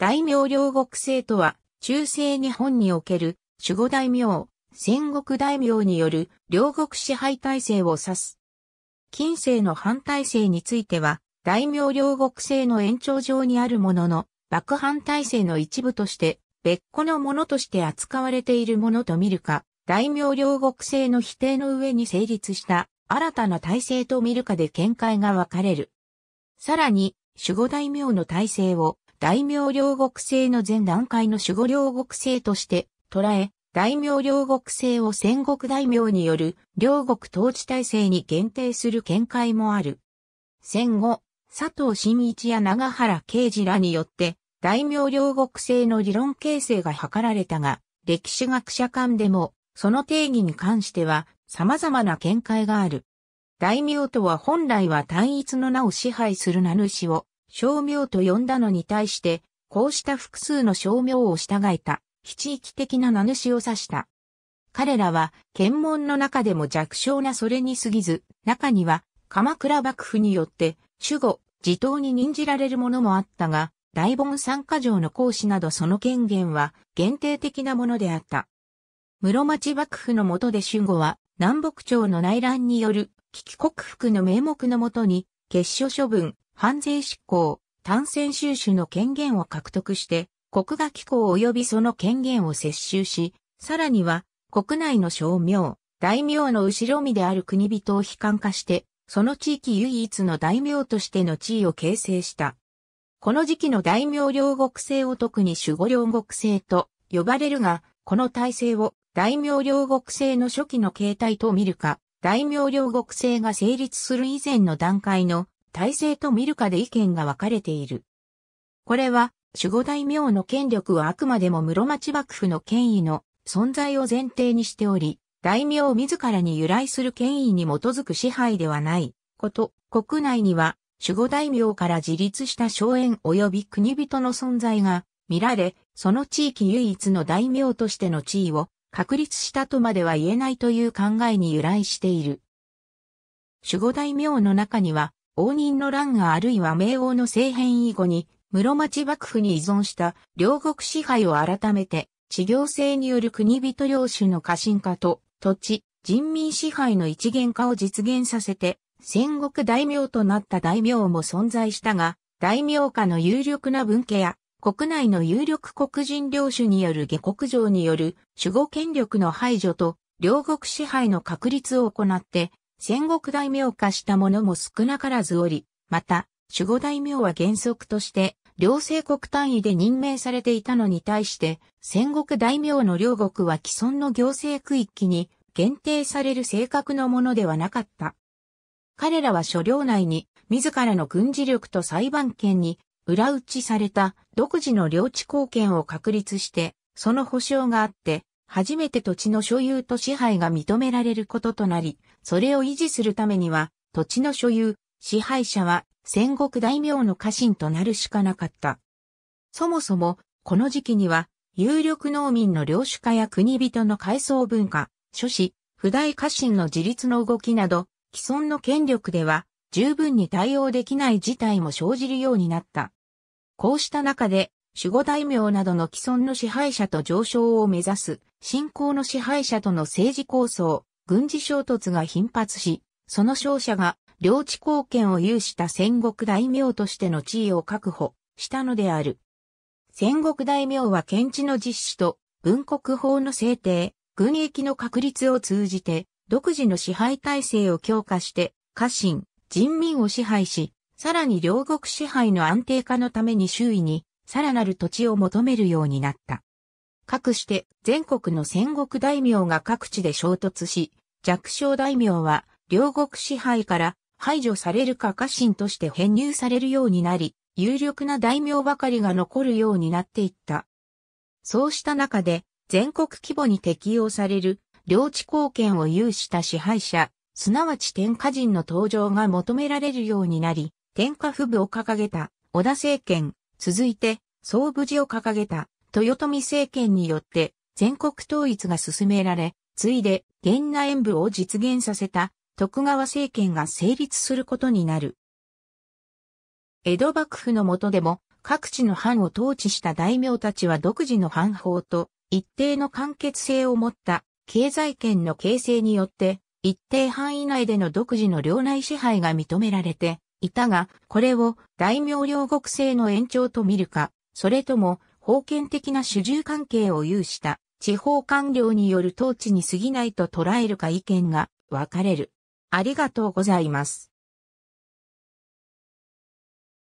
大名両国制とは、中世日本における守護大名、戦国大名による両国支配体制を指す。近世の反体制については、大名両国制の延長上にあるものの、幕藩体制の一部として、別個のものとして扱われているものと見るか、大名両国制の否定の上に成立した新たな体制と見るかで見解が分かれる。さらに、守護大名の体制を大名両国制の前段階の守護両国制として捉え、大名両国制を戦国大名による両国統治体制に限定する見解もある。戦後、佐藤真一や長原刑事らによって大名両国制の理論形成が図られたが、歴史学者間でもその定義に関しては様々な見解がある。大名とは本来は単一の名を支配する名主を商名と呼んだのに対して、こうした複数の商名を従えた、非地域的な名主を指した。彼らは、検問の中でも弱小なそれに過ぎず、中には、鎌倉幕府によって、守護、自頭に任じられるものもあったが、大盆参加条の行使などその権限は限定的なものであった。室町幕府の下で守護は南北朝の内乱による危機克服の名目のもとに結所処分、犯税執行、単線収取の権限を獲得して、国画機構及びその権限を接収し、さらには、国内の商名、大名の後ろ身である国人を悲観化して、その地域唯一の大名としての地位を形成した。この時期の大名両国制を特に守護両国制と呼ばれるが、この体制を大名両国制の初期の形態と見るか、大名両国制が成立する以前の段階の体制と見るかで意見が分かれている。これは、守護大名の権力はあくまでも室町幕府の権威の存在を前提にしており、大名自らに由来する権威に基づく支配ではないこと、国内には守護大名から自立した荘園及び国人の存在が見られ、その地域唯一の大名としての地位を確立したとまでは言えないという考えに由来している。守護大名の中には、応仁の乱があるいは明王の政変以後に、室町幕府に依存した両国支配を改めて、地行制による国人領主の過信化と土地、人民支配の一元化を実現させて、戦国大名となった大名も存在したが、大名下の有力な文家や、国内の有力黒人領主による下国上による守護権力の排除と、両国支配の確立を行って、戦国大名化したものも少なからずおり、また、守護大名は原則として、両政国単位で任命されていたのに対して、戦国大名の両国は既存の行政区域に限定される性格のものではなかった。彼らは所領内に、自らの軍事力と裁判権に裏打ちされた独自の領地貢献を確立して、その保障があって、初めて土地の所有と支配が認められることとなり、それを維持するためには、土地の所有、支配者は戦国大名の家臣となるしかなかった。そもそも、この時期には、有力農民の領主化や国人の階層文化、諸子、不代家臣の自立の動きなど、既存の権力では十分に対応できない事態も生じるようになった。こうした中で、守護大名などの既存の支配者と上昇を目指す、信仰の支配者との政治構想、軍事衝突が頻発し、その勝者が領地貢献を有した戦国大名としての地位を確保したのである。戦国大名は検地の実施と文国法の制定、軍役の確立を通じて、独自の支配体制を強化して、家臣、人民を支配し、さらに両国支配の安定化のために周囲に、さらなる土地を求めるようになった。かくして、全国の戦国大名が各地で衝突し、弱小大名は、両国支配から排除されるか家臣として編入されるようになり、有力な大名ばかりが残るようになっていった。そうした中で、全国規模に適用される領地貢献を有した支配者、すなわち天下人の登場が求められるようになり、天下府部を掲げた織田政権、続いて総武寺を掲げた豊臣政権によって全国統一が進められ、次いで、源内演武を実現させた徳川政権が成立することになる。江戸幕府の下でも各地の藩を統治した大名たちは独自の藩法と一定の完結性を持った経済圏の形成によって一定範囲内での独自の領内支配が認められていたが、これを大名領国制の延長と見るか、それとも封建的な主従関係を有した地方官僚による統治に過ぎないと捉えるか意見が分かれる。ありがとうございます。